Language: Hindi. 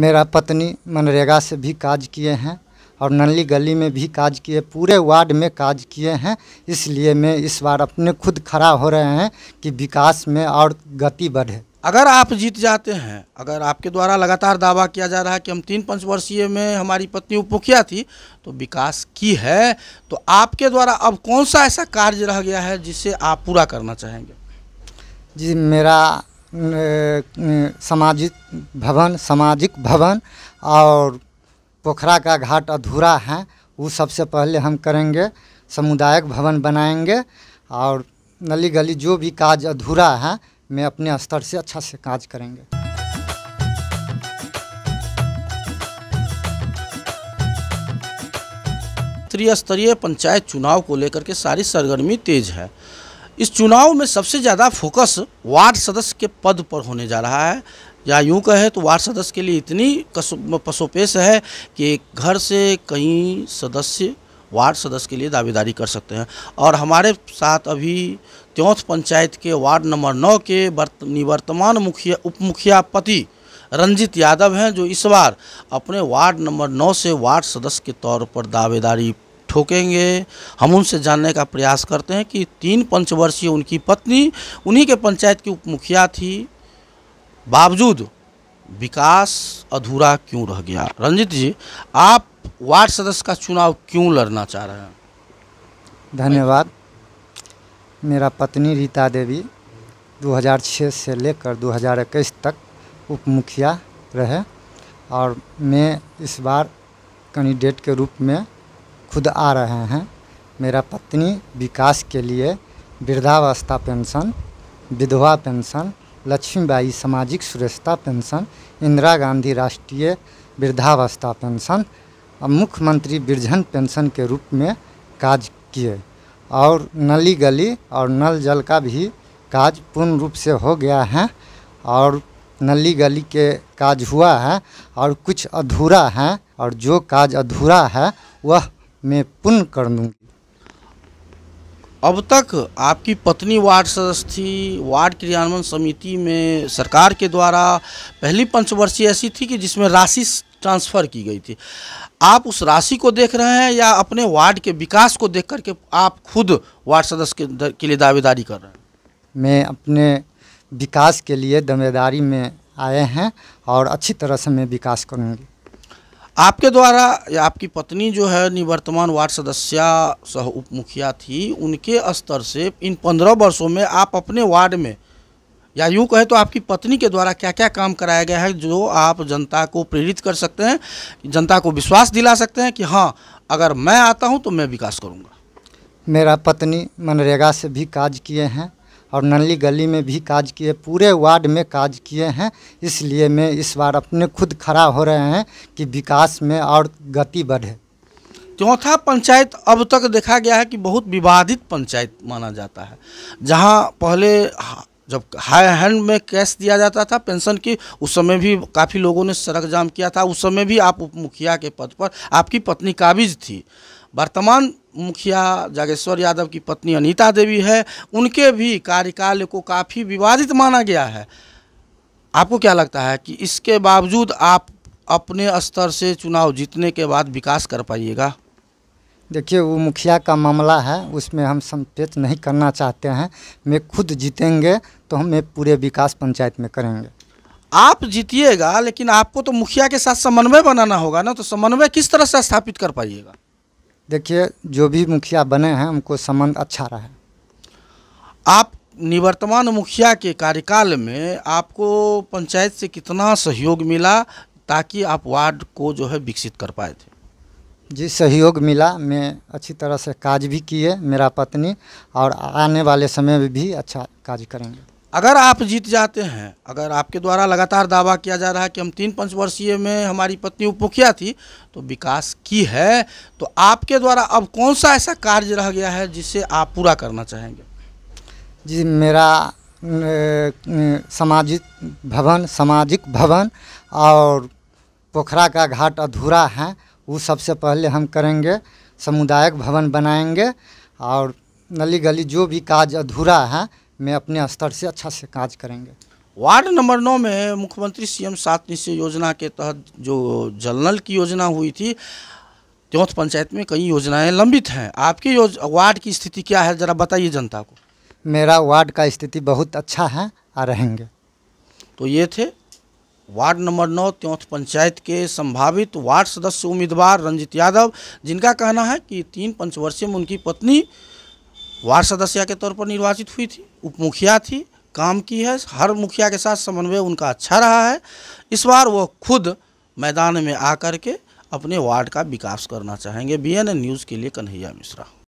मेरा पत्नी मनरेगा से भी काज किए हैं और नली गली में भी काज किए पूरे वार्ड में काज किए हैं इसलिए मैं इस बार अपने खुद खड़ा हो रहे हैं कि विकास में और गति बढ़े अगर आप जीत जाते हैं अगर आपके द्वारा लगातार दावा किया जा रहा है कि हम तीन वर्षीय में हमारी पत्नी उपमुखिया थी तो विकास की है तो आपके द्वारा अब कौन सा ऐसा कार्य रह गया है जिसे आप पूरा करना चाहेंगे जी मेरा सामाजिक भवन सामाजिक भवन और पोखरा का घाट अधूरा है वो सबसे पहले हम करेंगे समुदायक भवन बनाएंगे और नली गली जो भी काज अधूरा है मैं अपने स्तर से अच्छा से काज करेंगे त्रिस्तरीय पंचायत चुनाव को लेकर के सारी सरगर्मी तेज है इस चुनाव में सबसे ज़्यादा फोकस वार्ड सदस्य के पद पर होने जा रहा है या यूँ कहे तो वार्ड सदस्य के लिए इतनी पशोपेश है कि घर से कई सदस्य वार्ड सदस्य के लिए दावेदारी कर सकते हैं और हमारे साथ अभी त्योंथ पंचायत के वार्ड नंबर नौ के निवर्तमान मुखिया उप मुखियापति रंजित यादव हैं जो इस बार अपने वार्ड नंबर नौ से वार्ड सदस्य के तौर पर दावेदारी ठोकेंगे हम उनसे जानने का प्रयास करते हैं कि तीन पंचवर्षीय उनकी पत्नी उन्हीं के पंचायत की उप मुखिया थी बावजूद विकास अधूरा क्यों रह गया रंजित जी आप वार्ड सदस्य का चुनाव क्यों लड़ना चाह रहे हैं धन्यवाद मेरा पत्नी रीता देवी 2006 से लेकर 2021 तक उप मुखिया रहे और मैं इस बार कैंडिडेट के रूप में खुद आ रहे हैं मेरा पत्नी विकास के लिए वृद्धावस्था पेंशन विधवा पेंशन लक्ष्मीबाई सामाजिक सुरक्षा पेंशन इंदिरा गांधी राष्ट्रीय वृद्धावस्था पेंशन और मुख्यमंत्री वृजन पेंशन के रूप में काज किए और नली गली और नल जल का भी काज पूर्ण रूप से हो गया है और नली गली के काज हुआ है और कुछ अधूरा है और जो काज अधूरा है वह मैं पुण्य कर दूंगी अब तक आपकी पत्नी वार्ड सदस्य थी वार्ड क्रियान्वयन समिति में सरकार के द्वारा पहली पंचवर्षीय ऐसी थी कि जिसमें राशि ट्रांसफ़र की गई थी आप उस राशि को देख रहे हैं या अपने वार्ड के विकास को देख करके आप खुद वार्ड सदस्य के, के लिए दावेदारी कर रहे हैं मैं अपने विकास के लिए दावेदारी में आए हैं और अच्छी तरह से मैं विकास करूँगी आपके द्वारा या आपकी पत्नी जो है निवर्तमान वार्ड सदस्य सह उप मुखिया थी उनके स्तर से इन पंद्रह वर्षों में आप अपने वार्ड में या यूँ कहें तो आपकी पत्नी के द्वारा क्या क्या काम कराया गया है जो आप जनता को प्रेरित कर सकते हैं जनता को विश्वास दिला सकते हैं कि हाँ अगर मैं आता हूँ तो मैं विकास करूँगा मेरा पत्नी मनरेगा से भी काज किए हैं और नली गली में भी काज किए पूरे वार्ड में काज किए हैं इसलिए मैं इस बार अपने खुद खड़ा हो रहे हैं कि विकास में और गति बढ़े चौथा पंचायत अब तक देखा गया है कि बहुत विवादित पंचायत माना जाता है जहां पहले जब हाई हैंड में कैश दिया जाता था पेंशन की उस समय भी काफ़ी लोगों ने सड़क जाम किया था उस समय भी आप उप मुखिया के पद पर आपकी पत्नी काबिज थी वर्तमान मुखिया जागेश्वर यादव की पत्नी अनीता देवी है उनके भी कार्यकाल को काफ़ी विवादित माना गया है आपको क्या लगता है कि इसके बावजूद आप अपने स्तर से चुनाव जीतने के बाद विकास कर पाइएगा देखिए वो मुखिया का मामला है उसमें हम संपेत नहीं करना चाहते हैं मैं खुद जीतेंगे तो हम पूरे विकास पंचायत में करेंगे आप जीतिएगा लेकिन आपको तो मुखिया के साथ समन्वय बनाना होगा ना तो समन्वय किस तरह से स्थापित कर पाइएगा देखिए जो भी मुखिया बने हैं उनको संबंध अच्छा रहे आप निवर्तमान मुखिया के कार्यकाल में आपको पंचायत से कितना सहयोग मिला ताकि आप वार्ड को जो है विकसित कर पाए थे जी सहयोग मिला मैं अच्छी तरह से काज भी किए मेरा पत्नी और आने वाले समय में भी अच्छा काज करेंगे अगर आप जीत जाते हैं अगर आपके द्वारा लगातार दावा किया जा रहा है कि हम तीन पंचवर्षीय में हमारी पत्नी मुखिया थी तो विकास की है तो आपके द्वारा अब कौन सा ऐसा कार्य रह गया है जिसे आप पूरा करना चाहेंगे जी मेरा सामाजिक भवन सामाजिक भवन और पोखरा का घाट अधूरा है वो सबसे पहले हम करेंगे समुदायक भवन बनाएंगे और नली गली जो भी काज अधूरा है में अपने स्तर से अच्छा से काज करेंगे वार्ड नंबर नौ में मुख्यमंत्री सीएम सात निश्चय योजना के तहत जो जल नल की योजना हुई थी त्योथ पंचायत में कई योजनाएं लंबित हैं आपके वार्ड की स्थिति क्या है ज़रा बताइए जनता को मेरा वार्ड का स्थिति बहुत अच्छा है आ रहेंगे तो ये थे वार्ड नंबर नौ त्योथ पंचायत के संभावित वार्ड सदस्य उम्मीदवार रंजित यादव जिनका कहना है कि तीन पंचवर्षीय में उनकी पत्नी वार्ड सदस्य के तौर पर निर्वाचित हुई थी उप मुखिया थी काम की है हर मुखिया के साथ समन्वय उनका अच्छा रहा है इस बार वो खुद मैदान में आकर के अपने वार्ड का विकास करना चाहेंगे बी न्यूज़ के लिए कन्हैया मिश्रा